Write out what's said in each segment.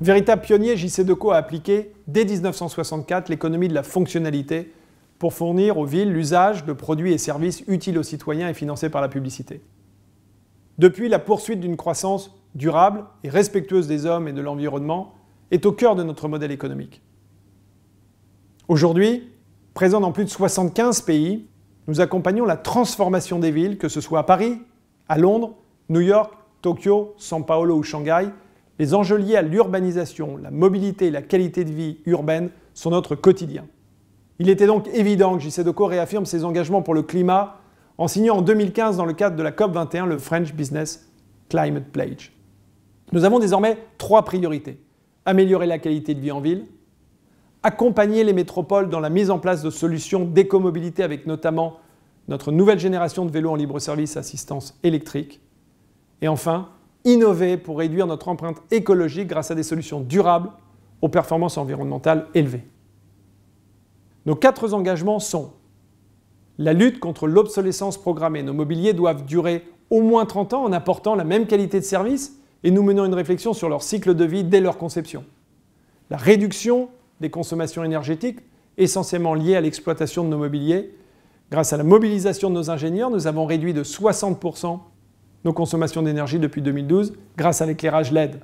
Véritable pionnier, J.C. Decaux a appliqué dès 1964 l'économie de la fonctionnalité pour fournir aux villes l'usage de produits et services utiles aux citoyens et financés par la publicité. Depuis, la poursuite d'une croissance durable et respectueuse des hommes et de l'environnement est au cœur de notre modèle économique. Aujourd'hui, présent dans plus de 75 pays, nous accompagnons la transformation des villes, que ce soit à Paris, à Londres, New York, Tokyo, São Paulo ou Shanghai, les enjeux liés à l'urbanisation, la mobilité et la qualité de vie urbaine sont notre quotidien. Il était donc évident que JC réaffirme ses engagements pour le climat en signant en 2015 dans le cadre de la COP21 le French Business Climate Pledge. Nous avons désormais trois priorités. Améliorer la qualité de vie en ville, accompagner les métropoles dans la mise en place de solutions d'écomobilité avec notamment notre nouvelle génération de vélos en libre service assistance électrique, et enfin innover pour réduire notre empreinte écologique grâce à des solutions durables aux performances environnementales élevées. Nos quatre engagements sont la lutte contre l'obsolescence programmée. Nos mobiliers doivent durer au moins 30 ans en apportant la même qualité de service et nous menons une réflexion sur leur cycle de vie dès leur conception. La réduction des consommations énergétiques, essentiellement liées à l'exploitation de nos mobiliers. Grâce à la mobilisation de nos ingénieurs, nous avons réduit de 60% nos consommations d'énergie depuis 2012 grâce à l'éclairage LED.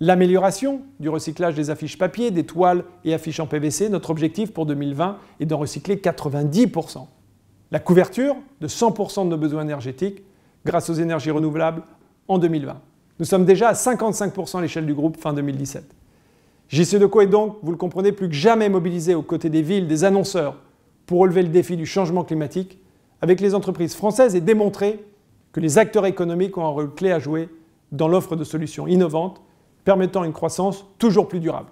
L'amélioration du recyclage des affiches papier, des toiles et affiches en PVC, notre objectif pour 2020 est d'en recycler 90%. La couverture de 100% de nos besoins énergétiques grâce aux énergies renouvelables en 2020. Nous sommes déjà à 55% à l'échelle du groupe fin 2017. JC Deco est donc, vous le comprenez, plus que jamais mobilisé aux côtés des villes, des annonceurs, pour relever le défi du changement climatique avec les entreprises françaises et démontrer que les acteurs économiques ont un rôle clé à jouer dans l'offre de solutions innovantes permettant une croissance toujours plus durable.